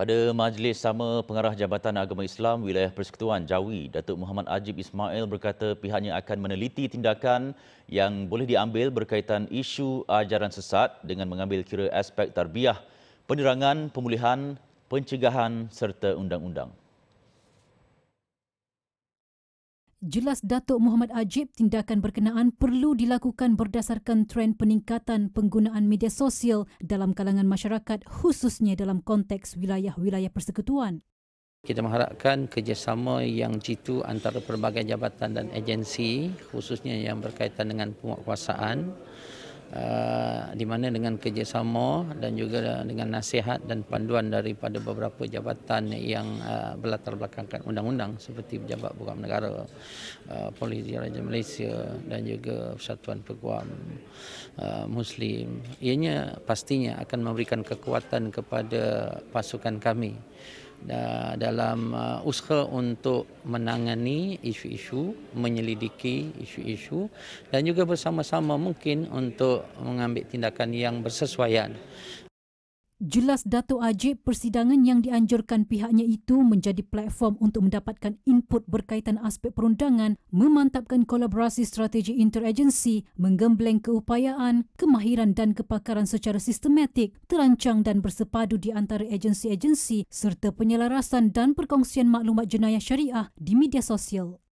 Pada majlis sama pengarah Jabatan Agama Islam Wilayah Persekutuan Jawi, Datuk Muhammad Ajib Ismail berkata pihaknya akan meneliti tindakan yang boleh diambil berkaitan isu ajaran sesat dengan mengambil kira aspek tarbiyah, penerangan, pemulihan, pencegahan serta undang-undang. Jelas Datuk Muhammad Ajib, tindakan berkenaan perlu dilakukan berdasarkan tren peningkatan penggunaan media sosial dalam kalangan masyarakat khususnya dalam konteks wilayah-wilayah persekutuan. Kita mengharapkan kerjasama yang jitu antara pelbagai jabatan dan agensi khususnya yang berkaitan dengan penguatkuasaan Ah, di mana dengan kerjasama dan juga dengan nasihat dan panduan daripada beberapa jabatan yang ah, berlatar belakangkan undang-undang seperti jabat bukan Negara, ah, Polis Diraja Malaysia dan juga Persatuan Peguam Muslim. Ianya pastinya akan memberikan kekuatan kepada pasukan kami dalam uh, usaha untuk menangani isu-isu, menyelidiki isu-isu dan juga bersama-sama mungkin untuk mengambil tindakan yang bersesuaian. Jelas Dato Ajib, persidangan yang dianjurkan pihaknya itu menjadi platform untuk mendapatkan input berkaitan aspek perundangan, memantapkan kolaborasi strategi interagensi, menggembleng keupayaan, kemahiran dan kepakaran secara sistematik, terancang dan bersepadu di antara agensi-agensi serta penyelarasan dan perkongsian maklumat jenayah syariah di media sosial.